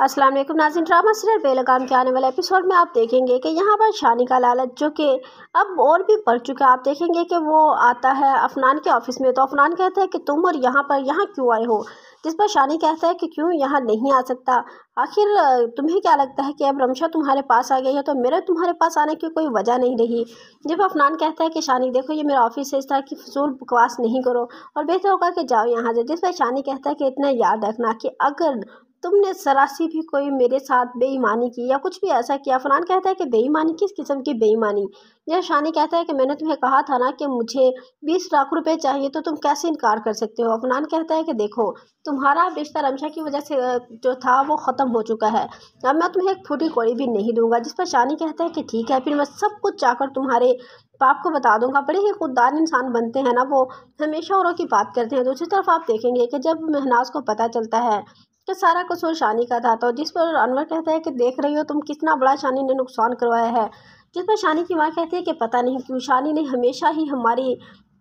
अस्सलाम वालेकुम नाजिन drama serial बेलगाम के आने वाले एपिसोड में आप देखेंगे कि यहाँ पर शानी का लालच जो कि अब और भी बढ़ चुका है आप देखेंगे कि वो आता है अफनान के ऑफिस में तो अफनान कहता है कि तुम और यहाँ पर यहाँ क्यों आए हो जिस पर शानी कहता है कि क्यों यहाँ नहीं आ सकता आखिर तुम्हें क्या लगता है कि अब रमशा तुम्हारे पास आ गई है तो मेरे तुम्हारे पास आने की कोई वजह नहीं रही जब अफनान कहता है कि शानी देखो ये मेरा ऑफिस है इस तरह की फजूल बकवास नहीं करो और बेहतर होगा कि जाओ यहाँ से जिस पर शानी कहता है कि इतना याद रखना कि अगर तुमने सरासी भी कोई मेरे साथ बेईमानी की या कुछ भी ऐसा किया फरान कहता है कि बेईमानी किस किस्म की बेईमानी यह शानी कहता है कि मैंने तुम्हें कहा था ना कि मुझे बीस लाख रुपए चाहिए तो तुम कैसे इनकार कर सकते हो अफनान कहता है कि देखो तुम्हारा रिश्ता रमशा की वजह से जो था वो ख़त्म हो चुका है अब मैं तुम्हें एक फूटी कौड़ी भी नहीं दूंगा जिस पर शानी कहता है कि ठीक है फिर मैं सब कुछ चाहकर तुम्हारे पाप को बता दूंगा बड़े ही खुददार इंसान बनते हैं ना वो हमेशा औरों की बात करते हैं दूसरी तरफ आप देखेंगे कि जब महनाज को पता चलता है कि तो सारा कसूर शानी का था तो जिस पर अनवर कहता है कि देख रही हो तुम कितना बड़ा शानी ने नुकसान करवाया है जिस पर शानी की माँ कहती है कि पता नहीं क्यों शानी ने हमेशा ही हमारी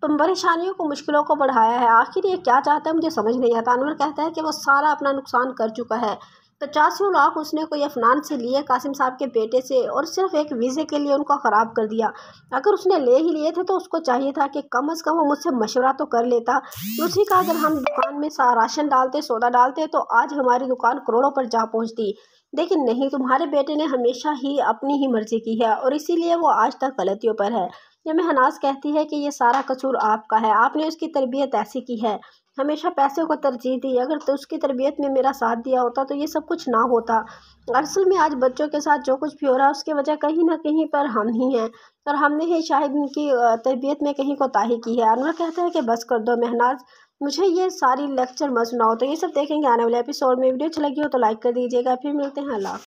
परेशानियों को मुश्किलों को बढ़ाया है आखिर ये क्या चाहता है मुझे समझ नहीं आता अनवर कहता है कि वो सारा अपना नुकसान कर चुका है पचासियों तो लाख उसने कोई अफनान से लिए कासिम साहब के बेटे से और सिर्फ एक वीज़े के लिए उनको ख़राब कर दिया अगर उसने ले ही लिए थे तो उसको चाहिए था कि कम अज़ कम वो मुझसे मशवरा तो कर लेता दूसरी का अगर हम दुकान में राशन डालते सौदा डालते तो आज हमारी दुकान करोड़ों पर जा पहुँचती लेकिन नहीं तुम्हारे बेटे ने हमेशा ही अपनी ही मर्ज़ी की है और इसीलिए वो आज तक गलतियों पर है यम हनास कहती है कि ये सारा कसूर आपका है आपने उसकी तरबियत ऐसी की है हमेशा पैसे को तरजीह दी अगर तो उसकी तरबियत में मेरा साथ दिया होता तो ये सब कुछ ना होता असल में आज बच्चों के साथ जो कुछ भी हो रहा है उसकी वजह कहीं ना कहीं पर हम ही हैं और हमने ही शायद उनकी तरबियत में कहीं कोताही की है अनवर कहता है कि बस कर दो मेहनाज मुझे ये सारी लेक्चर मत सुनाओ तो ये सब देखेंगे आने वाले एपिसोड में वीडियो अच्छी लगी हो तो लाइक कर दीजिएगा फिर मिलते हैं अल्लाह